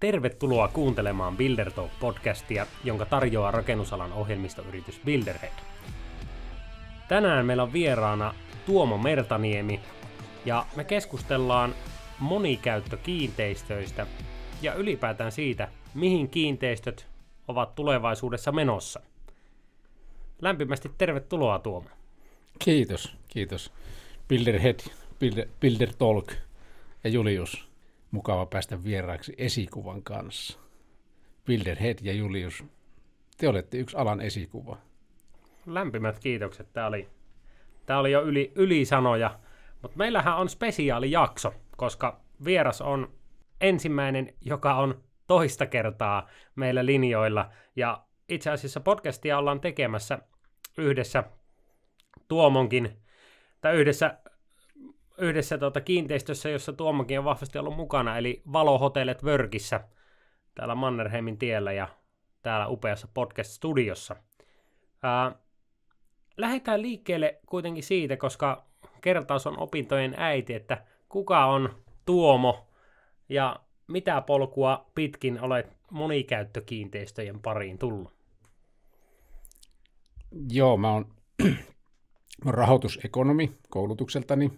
Tervetuloa kuuntelemaan Builder podcastia, jonka tarjoaa rakennusalan ohjelmistoyritys Builderhead. Tänään meillä on vieraana Tuomo Mertaniemi ja me keskustellaan monikäyttökiinteistöistä ja ylipäätään siitä, mihin kiinteistöt ovat tulevaisuudessa menossa. Lämpimästi tervetuloa Tuomo. Kiitos, kiitos. Builderhead, Builder, Builder Talk ja Julius mukava päästä vieraaksi esikuvan kanssa. Head ja Julius, te olette yksi alan esikuva. Lämpimät kiitokset. Tämä oli, tämä oli jo yli, sanoja, Mutta meillähän on jakso, koska vieras on ensimmäinen, joka on toista kertaa meillä linjoilla. Ja itse asiassa podcastia ollaan tekemässä yhdessä Tuomonkin, tai yhdessä yhdessä tuota kiinteistössä, jossa Tuomokin on vahvasti ollut mukana, eli Valohotellet Vörkissä täällä Mannerheimin tiellä ja täällä upeassa podcast-studiossa. Ää, lähdetään liikkeelle kuitenkin siitä, koska kertaus on opintojen äiti, että kuka on Tuomo ja mitä polkua pitkin olet monikäyttökiinteistöjen pariin tullut? Joo, mä oon, mä oon rahoitusekonomi koulutukseltani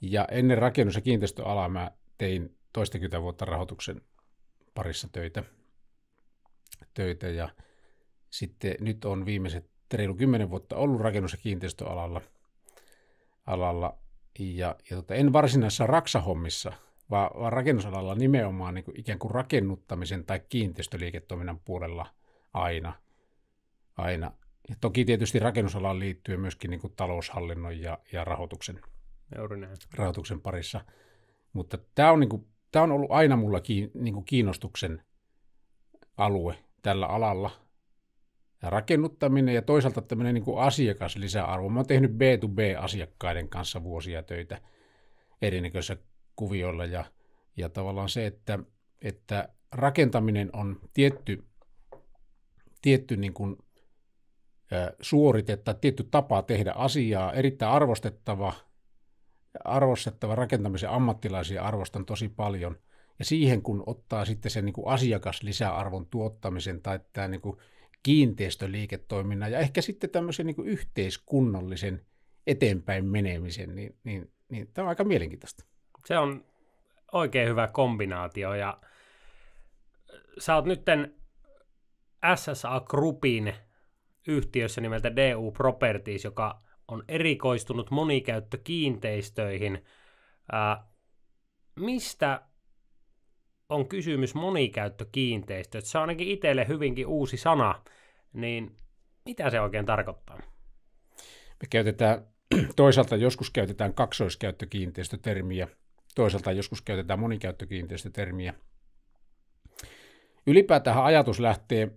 ja ennen rakennus- ja kiinteistöalaa mä tein toistakymmentä vuotta rahoituksen parissa töitä. töitä ja sitten nyt on viimeiset reilu kymmenen vuotta ollut rakennus- ja kiinteistöalalla. Alalla. Ja, ja tota, en varsinaisessa raksahommissa, vaan, vaan rakennusalalla nimenomaan niin kuin ikään kuin rakennuttamisen tai kiinteistöliiketoiminnan puolella aina. aina. Ja toki tietysti rakennusalaan liittyy myöskin niin kuin taloushallinnon ja, ja rahoituksen – Juuri näin. rahoituksen parissa. Mutta tämä on, niinku, on ollut aina mulla kiin, niinku kiinnostuksen alue tällä alalla. Ja rakennuttaminen ja toisaalta tämmöinen niinku asiakaslisäarvo. Mä oon tehnyt B2B-asiakkaiden kanssa vuosia töitä erinäköisissä kuvioilla ja, ja tavallaan se, että, että rakentaminen on tietty, tietty niinku, suoritetta, tietty tapa tehdä asiaa, erittäin arvostettava arvostettava rakentamisen ammattilaisia arvostan tosi paljon. Ja siihen kun ottaa sitten sen niin kuin asiakaslisäarvon tuottamisen tai tämä niin kuin kiinteistöliiketoiminnan ja ehkä sitten tämmöisen niin kuin yhteiskunnallisen eteenpäin menemisen, niin, niin, niin tämä on aika mielenkiintoista. Se on oikein hyvä kombinaatio ja sä oot nytten SSA Groupin yhtiössä nimeltä DU Properties, joka on erikoistunut monikäyttökiinteistöihin. Ää, mistä on kysymys monikäyttökiinteistöt? Se on ainakin itselle hyvinkin uusi sana, niin mitä se oikein tarkoittaa? Me käytetään, toisaalta joskus käytetään kaksoiskäyttökiinteistötermiä, toisaalta joskus käytetään monikäyttökiinteistötermiä. Ylipäätään ajatus lähtee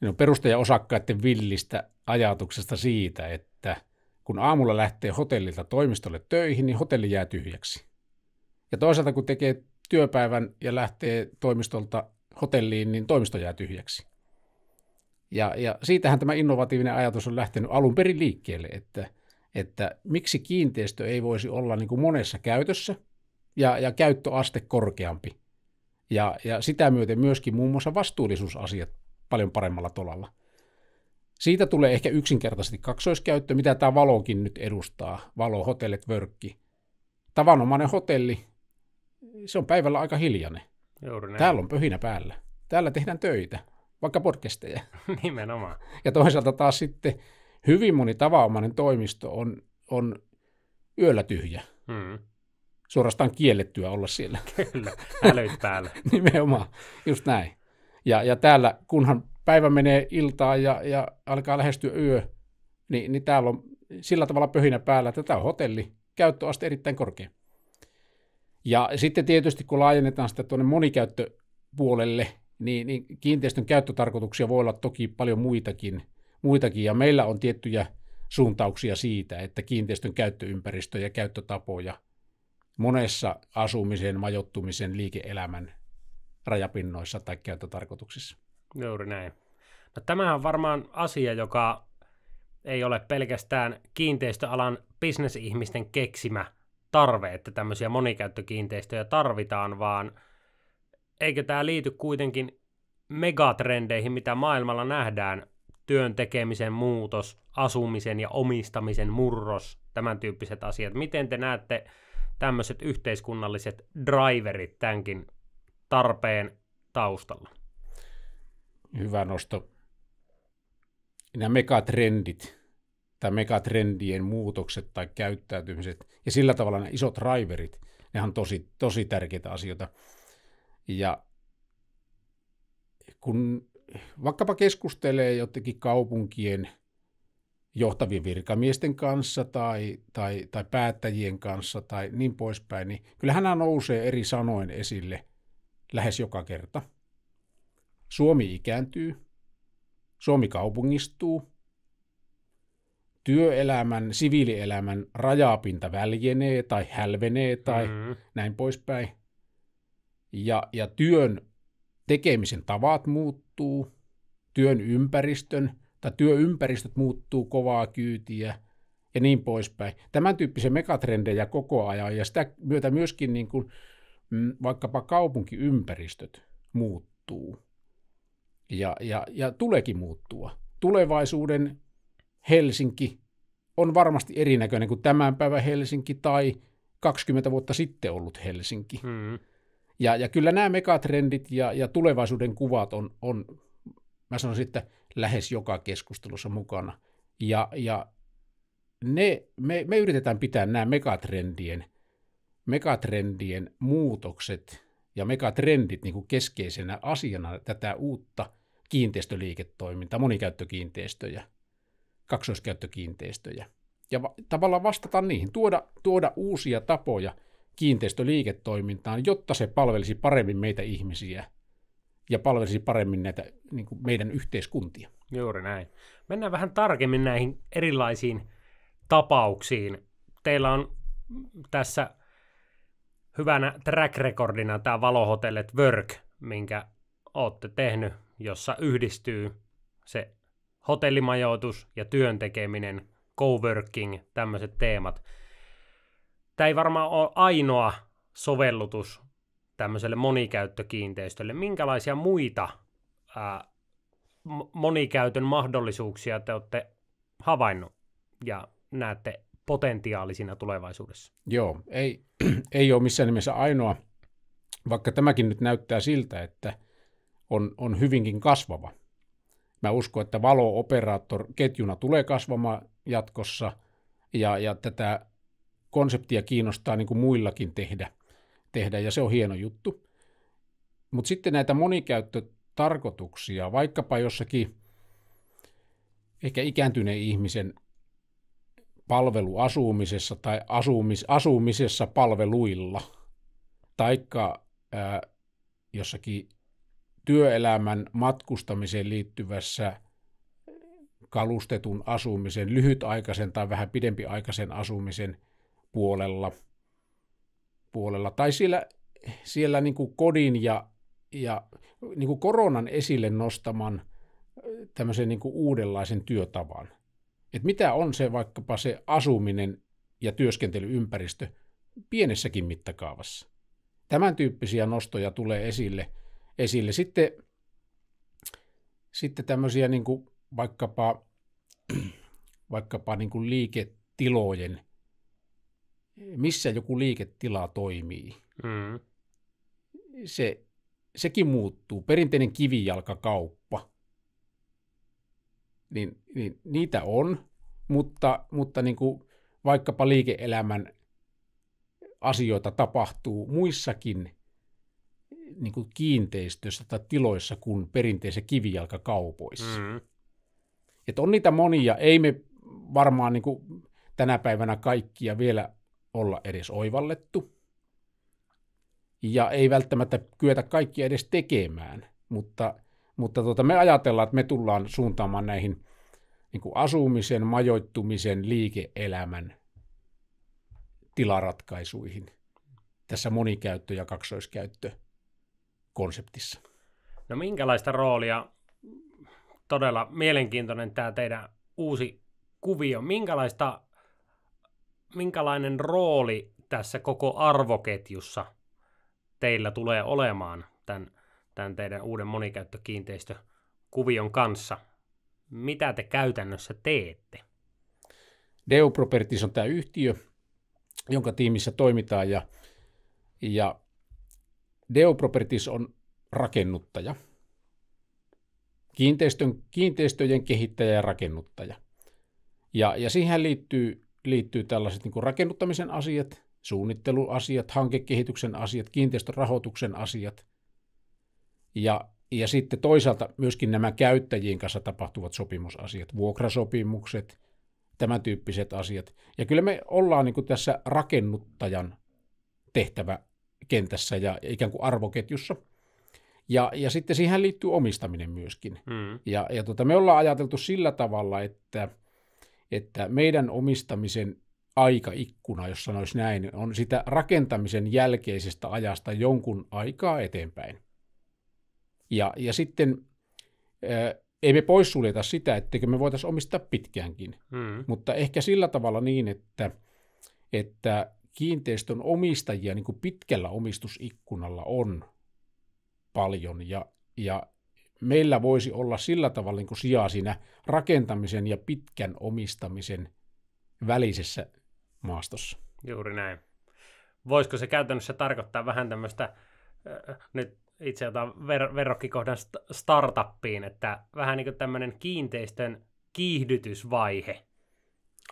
no, perustajaosakkaiden villistä ajatuksesta siitä, että kun aamulla lähtee hotellilta toimistolle töihin, niin hotelli jää tyhjäksi. Ja toisaalta kun tekee työpäivän ja lähtee toimistolta hotelliin, niin toimisto jää tyhjäksi. Ja, ja siitähän tämä innovatiivinen ajatus on lähtenyt alun perin liikkeelle, että, että miksi kiinteistö ei voisi olla niin kuin monessa käytössä ja, ja käyttöaste korkeampi. Ja, ja sitä myöten myöskin muun muassa vastuullisuusasiat paljon paremmalla tolalla. Siitä tulee ehkä yksinkertaisesti kaksoiskäyttö, mitä tämä valokin nyt edustaa, valo, hotellet, vörkki. Tavanomainen hotelli, se on päivällä aika hiljainen. Juuri näin. Täällä on pöhinä päällä. Täällä tehdään töitä, vaikka podcasteja. Nimenomaan. Ja toisaalta taas sitten hyvin moni tavanomainen toimisto on, on yöllä tyhjä. Hmm. Suorastaan kiellettyä olla siellä. Kyllä, älyt päällä. Nimenomaan, just näin. Ja, ja täällä, kunhan päivä menee iltaan ja, ja alkaa lähestyä yö, niin, niin täällä on sillä tavalla pöhinä päällä, että tämä on hotelli, käyttöaste erittäin korkea. Ja sitten tietysti kun laajennetaan sitä tuonne monikäyttöpuolelle, niin, niin kiinteistön käyttötarkoituksia voi olla toki paljon muitakin, muitakin, ja meillä on tiettyjä suuntauksia siitä, että kiinteistön käyttöympäristö ja käyttötapoja monessa asumisen, majoittumisen, liike-elämän rajapinnoissa tai käyttötarkoituksissa. Juuri näin. No tämähän on varmaan asia, joka ei ole pelkästään kiinteistöalan bisnesihmisten keksimä tarve, että tämmöisiä monikäyttökiinteistöjä tarvitaan, vaan eikö tämä liity kuitenkin megatrendeihin, mitä maailmalla nähdään, työn tekemisen muutos, asumisen ja omistamisen murros, tämän tyyppiset asiat. Miten te näette tämmöiset yhteiskunnalliset driverit tämänkin tarpeen taustalla? hyvä nosto. Nämä megatrendit tai megatrendien muutokset tai käyttäytymiset ja sillä tavalla nämä isot driverit, ne on tosi, tosi tärkeitä asioita. Ja kun vaikkapa keskustelee jotenkin kaupunkien johtavien virkamiesten kanssa tai, tai, tai päättäjien kanssa tai niin poispäin, niin kyllähän nämä nousee eri sanoin esille lähes joka kerta – Suomi ikääntyy, Suomi kaupungistuu, työelämän, siviilielämän rajapinta väljenee tai hälvenee tai mm. näin poispäin. Ja, ja työn tekemisen tavat muuttuu, työn ympäristön tai työympäristöt muuttuu kovaa kyytiä ja niin poispäin. Tämän tyyppisiä megatrendejä koko ajan ja sitä myötä myöskin niin kuin, mm, vaikkapa kaupunkiympäristöt muuttuu ja, ja, ja tuleekin muuttua. Tulevaisuuden Helsinki on varmasti erinäköinen kuin tämän päivän Helsinki tai 20 vuotta sitten ollut Helsinki. Mm. Ja, ja kyllä nämä megatrendit ja, ja tulevaisuuden kuvat on, on, mä sanoisin, että lähes joka keskustelussa mukana. Ja, ja ne, me, me yritetään pitää nämä megatrendien, megatrendien muutokset ja megatrendit niin kuin keskeisenä asiana tätä uutta kiinteistöliiketoimintaa, monikäyttökiinteistöjä, kaksoiskäyttökiinteistöjä. Ja va- tavallaan vastata niihin, tuoda, tuoda uusia tapoja kiinteistöliiketoimintaan, jotta se palvelisi paremmin meitä ihmisiä ja palvelisi paremmin näitä niin kuin meidän yhteiskuntia. Juuri näin. Mennään vähän tarkemmin näihin erilaisiin tapauksiin. Teillä on tässä hyvänä track recordina tämä Valohotellet Work, minkä olette tehnyt, jossa yhdistyy se hotellimajoitus ja työntekeminen coworking, tämmöiset teemat. Tämä ei varmaan ole ainoa sovellutus tämmöiselle monikäyttökiinteistölle. Minkälaisia muita ää, monikäytön mahdollisuuksia te olette havainnut ja näette Potentiaali siinä tulevaisuudessa. Joo, ei, ei ole missään nimessä ainoa, vaikka tämäkin nyt näyttää siltä, että on, on hyvinkin kasvava. Mä uskon, että valo ketjuna tulee kasvamaan jatkossa, ja, ja tätä konseptia kiinnostaa niin kuin muillakin tehdä, tehdä, ja se on hieno juttu. Mutta sitten näitä monikäyttötarkoituksia, vaikkapa jossakin ehkä ikääntyneen ihmisen palveluasumisessa tai asumis, asumisessa palveluilla, taikka ää, jossakin työelämän matkustamiseen liittyvässä kalustetun asumisen, lyhytaikaisen tai vähän pidempiaikaisen asumisen puolella, puolella. tai siellä, siellä niin kuin kodin ja, ja niin kuin koronan esille nostaman tämmöisen niin kuin uudenlaisen työtavan – että mitä on se vaikkapa se asuminen ja työskentelyympäristö pienessäkin mittakaavassa. Tämän tyyppisiä nostoja tulee esille. esille. Sitten, sitten tämmöisiä niin kuin vaikkapa, vaikkapa niin kuin liiketilojen, missä joku liiketila toimii. Mm. Se, sekin muuttuu. Perinteinen kivijalkakauppa niin, niin niitä on, mutta, mutta niin kuin vaikkapa liike-elämän asioita tapahtuu muissakin niin kuin kiinteistöissä tai tiloissa kuin perinteisessä kivijalkakaupoissa. Mm. Et on niitä monia, ei me varmaan niin kuin tänä päivänä kaikkia vielä olla edes oivallettu. Ja ei välttämättä kyetä kaikkia edes tekemään, mutta – mutta tota, me ajatellaan, että me tullaan suuntaamaan näihin niin kuin asumisen, majoittumisen, liike-elämän tilaratkaisuihin tässä monikäyttö- ja kaksoiskäyttökonseptissa. No minkälaista roolia, todella mielenkiintoinen tämä teidän uusi kuvio, minkälaista, minkälainen rooli tässä koko arvoketjussa teillä tulee olemaan tämän tämän teidän uuden monikäyttökiinteistökuvion kanssa. Mitä te käytännössä teette? Deo Properties on tämä yhtiö, jonka tiimissä toimitaan ja, ja Deo Properties on rakennuttaja, kiinteistön, kiinteistöjen kehittäjä ja rakennuttaja. Ja, ja siihen liittyy, liittyy tällaiset niin rakennuttamisen asiat, suunnitteluasiat, hankekehityksen asiat, kiinteistörahoituksen asiat, ja, ja sitten toisaalta myöskin nämä käyttäjien kanssa tapahtuvat sopimusasiat, vuokrasopimukset, tämän tyyppiset asiat. Ja kyllä me ollaan niin kuin tässä rakennuttajan tehtävä kentässä ja ikään kuin arvoketjussa. Ja, ja sitten siihen liittyy omistaminen myöskin. Mm. Ja, ja tota, me ollaan ajateltu sillä tavalla, että, että meidän omistamisen aikaikkuna, jos sanoisi näin, on sitä rakentamisen jälkeisestä ajasta jonkun aikaa eteenpäin. Ja, ja sitten ää, ei me poissuljeta sitä, etteikö me voitaisiin omistaa pitkäänkin, mm. mutta ehkä sillä tavalla niin, että, että kiinteistön omistajia niin kuin pitkällä omistusikkunalla on paljon ja, ja meillä voisi olla sillä tavalla niin kuin sijaa siinä rakentamisen ja pitkän omistamisen välisessä maastossa. Juuri näin. Voisiko se käytännössä tarkoittaa vähän tämmöistä, äh, nyt itse otan ver- verrokkikohdan st- startuppiin, että vähän niin kuin tämmöinen kiinteistön kiihdytysvaihe.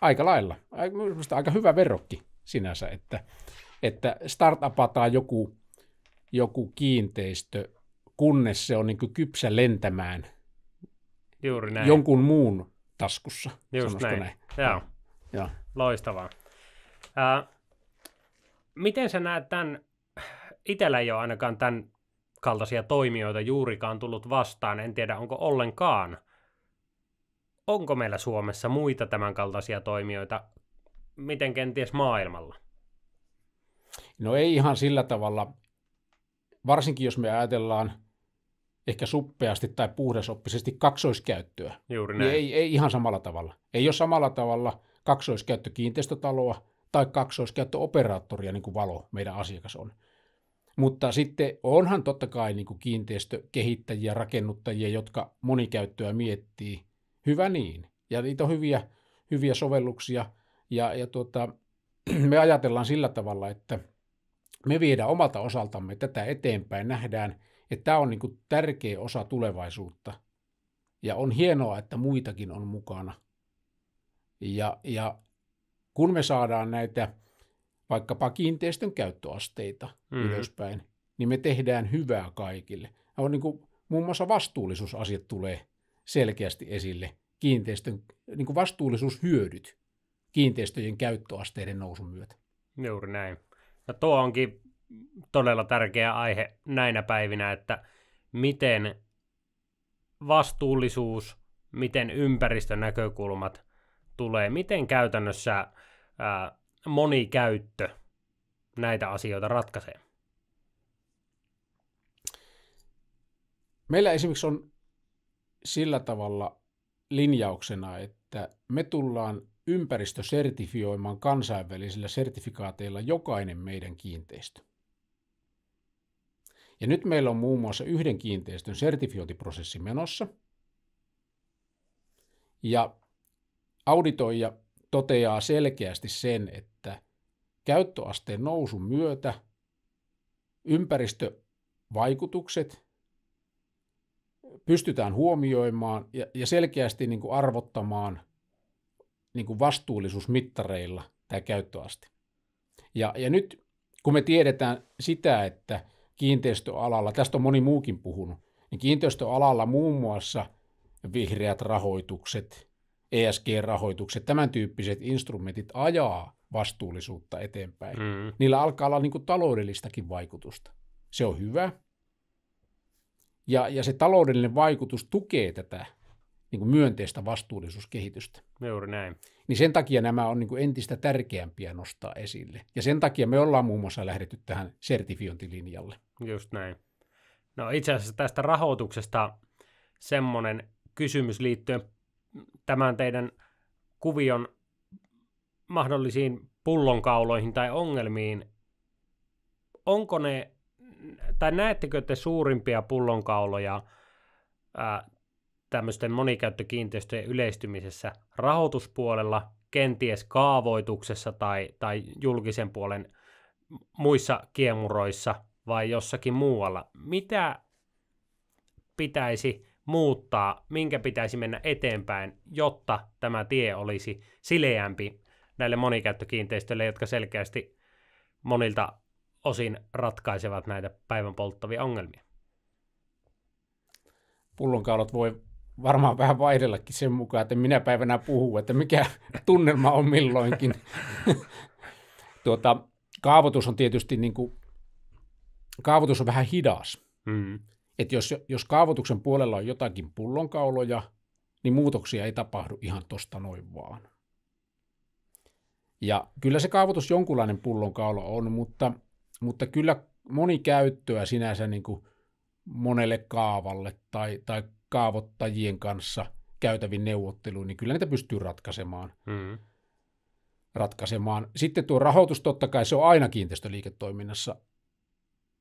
Aika lailla. Aika, aika hyvä verrokki sinänsä, että, että startupataan joku, joku kiinteistö, kunnes se on niin kuin kypsä lentämään Juuri näin. jonkun muun taskussa. Juuri näin. näin. Joo. Joo. Loistavaa. Äh, miten sä näet tämän, itsellä ei ole ainakaan tämän kaltaisia toimijoita juurikaan tullut vastaan. En tiedä, onko ollenkaan. Onko meillä Suomessa muita kaltaisia toimijoita, miten kenties maailmalla? No ei ihan sillä tavalla. Varsinkin jos me ajatellaan ehkä suppeasti tai puhdasoppisesti kaksoiskäyttöä. Juuri niin näin. Niin ei, ei ihan samalla tavalla. Ei ole samalla tavalla kiinteistötaloa tai kaksoiskäyttöoperaattoria, niin kuin Valo meidän asiakas on. Mutta sitten onhan totta kai niin kuin kiinteistökehittäjiä, rakennuttajia, jotka monikäyttöä miettii. Hyvä niin. Ja niitä on hyviä, hyviä sovelluksia. Ja, ja tuota, me ajatellaan sillä tavalla, että me viedään omalta osaltamme tätä eteenpäin. Nähdään, että tämä on niin kuin tärkeä osa tulevaisuutta. Ja on hienoa, että muitakin on mukana. Ja, ja kun me saadaan näitä vaikkapa kiinteistön käyttöasteita mm. ylöspäin, niin me tehdään hyvää kaikille. On niin kuin, muun muassa vastuullisuusasiat tulee selkeästi esille, kiinteistön niin kuin vastuullisuushyödyt kiinteistöjen käyttöasteiden nousun myötä. Juuri näin. Ja tuo onkin todella tärkeä aihe näinä päivinä, että miten vastuullisuus, miten ympäristönäkökulmat tulee, miten käytännössä ää, monikäyttö näitä asioita ratkaisee. Meillä esimerkiksi on sillä tavalla linjauksena, että me tullaan ympäristösertifioimaan kansainvälisillä sertifikaateilla jokainen meidän kiinteistö. Ja nyt meillä on muun muassa yhden kiinteistön sertifiointiprosessi menossa. Ja auditoija toteaa selkeästi sen, että käyttöasteen nousun myötä ympäristövaikutukset pystytään huomioimaan ja, ja selkeästi niin kuin arvottamaan niin kuin vastuullisuusmittareilla tämä käyttöaste. Ja, ja nyt kun me tiedetään sitä, että kiinteistöalalla, tästä on moni muukin puhunut, niin kiinteistöalalla muun muassa vihreät rahoitukset, ESG-rahoitukset, tämän tyyppiset instrumentit ajaa vastuullisuutta eteenpäin. Mm. Niillä alkaa olla niin kuin taloudellistakin vaikutusta. Se on hyvä. Ja, ja se taloudellinen vaikutus tukee tätä niin kuin myönteistä vastuullisuuskehitystä. Juuri näin. Niin sen takia nämä on niin kuin entistä tärkeämpiä nostaa esille. Ja sen takia me ollaan muun muassa lähdetty tähän sertifiointilinjalle. Just näin. No itse asiassa tästä rahoituksesta semmoinen kysymys liittyen tämän teidän kuvion mahdollisiin pullonkauloihin tai ongelmiin, onko ne, tai näettekö te suurimpia pullonkauloja ää, tämmöisten monikäyttökiinteistöjen yleistymisessä rahoituspuolella, kenties kaavoituksessa tai, tai julkisen puolen muissa kiemuroissa vai jossakin muualla? Mitä pitäisi muuttaa, minkä pitäisi mennä eteenpäin, jotta tämä tie olisi sileämpi näille monikäyttökiinteistöille, jotka selkeästi monilta osin ratkaisevat näitä päivän polttavia ongelmia. Pullonkaulat voi varmaan vähän vaihdellakin sen mukaan, että minä päivänä puhuu, että mikä tunnelma on milloinkin. tuota, kaavoitus on tietysti niin kuin, kaavoitus on vähän hidas. Mm. Et jos, jos kaavoituksen puolella on jotakin pullonkauloja, niin muutoksia ei tapahdu ihan tosta noin vaan. Ja kyllä se kaavoitus jonkunlainen pullonkaula on, mutta, mutta kyllä moni käyttöä sinänsä niin kuin monelle kaavalle tai, tai kaavoittajien kanssa käytäviin neuvotteluun, niin kyllä niitä pystyy ratkaisemaan. Mm. ratkaisemaan. Sitten tuo rahoitus totta kai se on aina kiinteistöliiketoiminnassa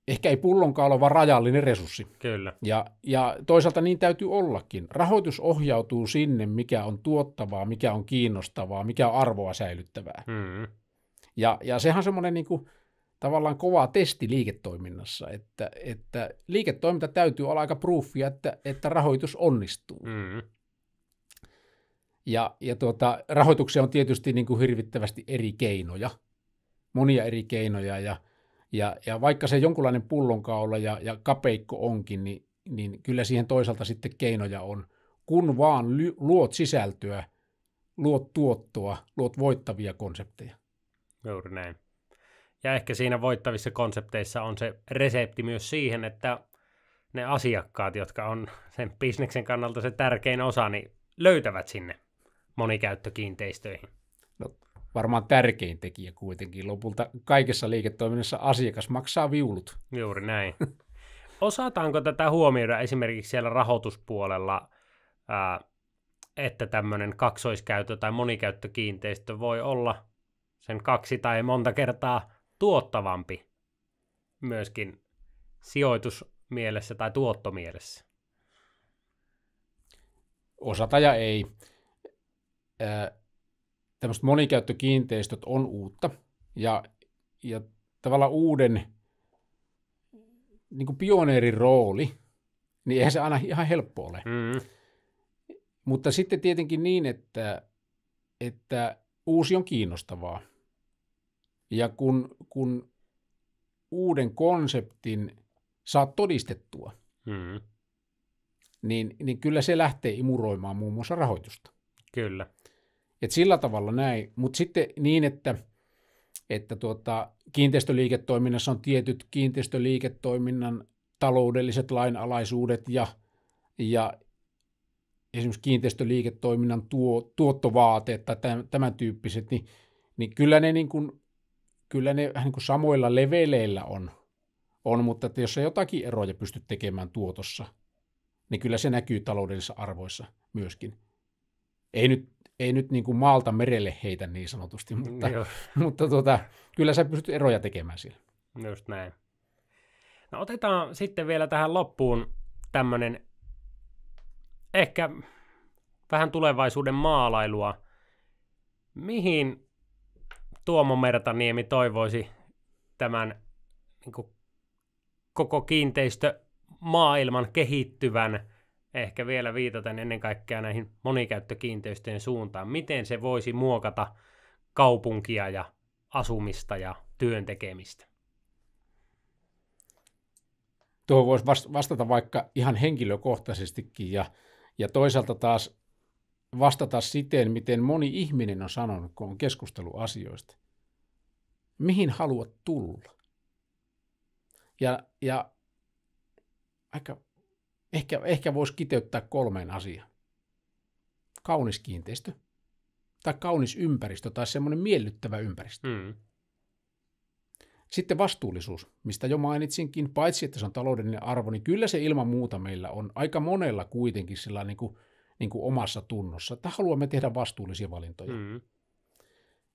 ehkä ei pullonkaalo vaan rajallinen resurssi. Kyllä. Ja, ja toisaalta niin täytyy ollakin. Rahoitus ohjautuu sinne, mikä on tuottavaa, mikä on kiinnostavaa, mikä on arvoa säilyttävää. Mm. Ja, ja sehän on semmoinen niin tavallaan kova testi liiketoiminnassa, että, että liiketoiminta täytyy olla aika proofia, että, että rahoitus onnistuu. Mm. Ja, ja tuota, rahoituksia on tietysti niin kuin hirvittävästi eri keinoja, monia eri keinoja, ja – ja, ja vaikka se jonkunlainen pullonkaula ja, ja kapeikko onkin, niin, niin kyllä siihen toisaalta sitten keinoja on, kun vaan ly, luot sisältöä, luot tuottoa, luot voittavia konsepteja. Juuri näin. Ja ehkä siinä voittavissa konsepteissa on se resepti myös siihen, että ne asiakkaat, jotka on sen bisneksen kannalta se tärkein osa, niin löytävät sinne monikäyttökiinteistöihin varmaan tärkein tekijä kuitenkin. Lopulta kaikessa liiketoiminnassa asiakas maksaa viulut. Juuri näin. Osataanko tätä huomioida esimerkiksi siellä rahoituspuolella, että tämmöinen kaksoiskäyttö tai monikäyttökiinteistö voi olla sen kaksi tai monta kertaa tuottavampi myöskin sijoitusmielessä tai tuottomielessä? Osata ja ei tämmöiset monikäyttökiinteistöt on uutta ja, ja tavallaan uuden niin pioneerin rooli, niin eihän se aina ihan helppo ole. Mm. Mutta sitten tietenkin niin, että, että uusi on kiinnostavaa. Ja kun, kun uuden konseptin saa todistettua, mm. niin, niin kyllä se lähtee imuroimaan muun muassa rahoitusta. Kyllä. Et sillä tavalla näin, mutta sitten niin, että, että tuota, kiinteistöliiketoiminnassa on tietyt kiinteistöliiketoiminnan taloudelliset lainalaisuudet ja, ja esimerkiksi kiinteistöliiketoiminnan tuo, tuottovaateet tai tämän, tämän tyyppiset, niin, niin kyllä ne, niin kuin, kyllä ne niin kuin samoilla leveleillä on, on, mutta että jos sä jotakin eroja pystyt tekemään tuotossa, niin kyllä se näkyy taloudellisissa arvoissa myöskin. Ei nyt ei nyt niin kuin maalta merelle heitä niin sanotusti, mm, mutta, mutta tuota, kyllä sä pystyt eroja tekemään sillä. Just näin. No otetaan sitten vielä tähän loppuun tämmöinen ehkä vähän tulevaisuuden maalailua. Mihin Tuomo Mertaniemi toivoisi tämän niin kuin, koko kiinteistömaailman kehittyvän – ehkä vielä viitaten ennen kaikkea näihin monikäyttökiinteistöjen suuntaan, miten se voisi muokata kaupunkia ja asumista ja työn tekemistä? Tuohon voisi vastata vaikka ihan henkilökohtaisestikin ja, ja toisaalta taas vastata siten, miten moni ihminen on sanonut, kun on keskustelu asioista. Mihin haluat tulla? Ja, ja aika Ehkä, ehkä voisi kiteyttää kolmeen asiaan. Kaunis kiinteistö, tai kaunis ympäristö, tai semmoinen miellyttävä ympäristö. Mm. Sitten vastuullisuus, mistä jo mainitsinkin, paitsi että se on taloudellinen arvo, niin kyllä se ilman muuta meillä on aika monella kuitenkin sillä niin kuin, niin kuin omassa tunnossa, että haluamme tehdä vastuullisia valintoja. Mm.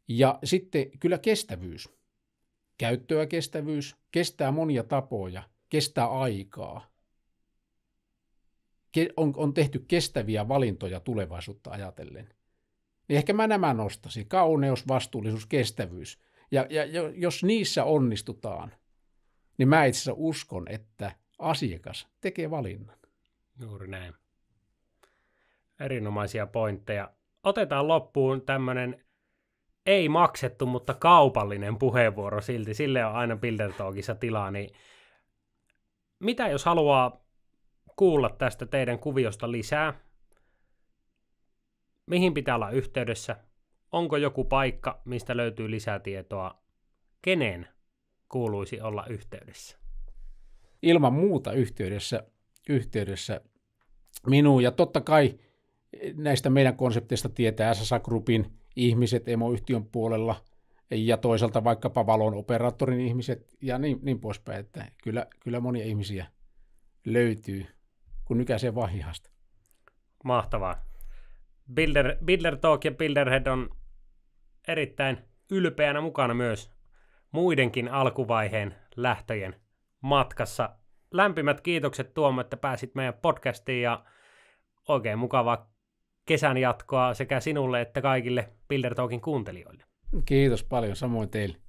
Ja sitten kyllä kestävyys, käyttöä kestävyys, kestää monia tapoja, kestää aikaa, on, on tehty kestäviä valintoja tulevaisuutta ajatellen. Niin ehkä mä nämä nostasin. Kauneus, vastuullisuus, kestävyys. Ja, ja jos niissä onnistutaan, niin mä itse asiassa uskon, että asiakas tekee valinnan. Juuri näin. Erinomaisia pointteja. Otetaan loppuun tämmöinen ei maksettu, mutta kaupallinen puheenvuoro silti. Sille on aina bilder Talkissa tilaa. Niin mitä jos haluaa kuulla tästä teidän kuviosta lisää. Mihin pitää olla yhteydessä? Onko joku paikka, mistä löytyy lisätietoa? kenen kuuluisi olla yhteydessä? Ilman muuta yhteydessä, yhteydessä minuun. Ja totta kai näistä meidän konsepteista tietää SSA Groupin ihmiset emoyhtiön puolella – ja toisaalta vaikkapa valon operaattorin ihmiset ja niin, niin poispäin, että kyllä, kyllä monia ihmisiä löytyy kun nykäisee vahihasta. Mahtavaa. Builder, Builder Talk ja Builderhead on erittäin ylpeänä mukana myös muidenkin alkuvaiheen lähtöjen matkassa. Lämpimät kiitokset Tuomo, että pääsit meidän podcastiin ja oikein mukavaa kesän jatkoa sekä sinulle että kaikille Builder Talkin kuuntelijoille. Kiitos paljon, samoin teille.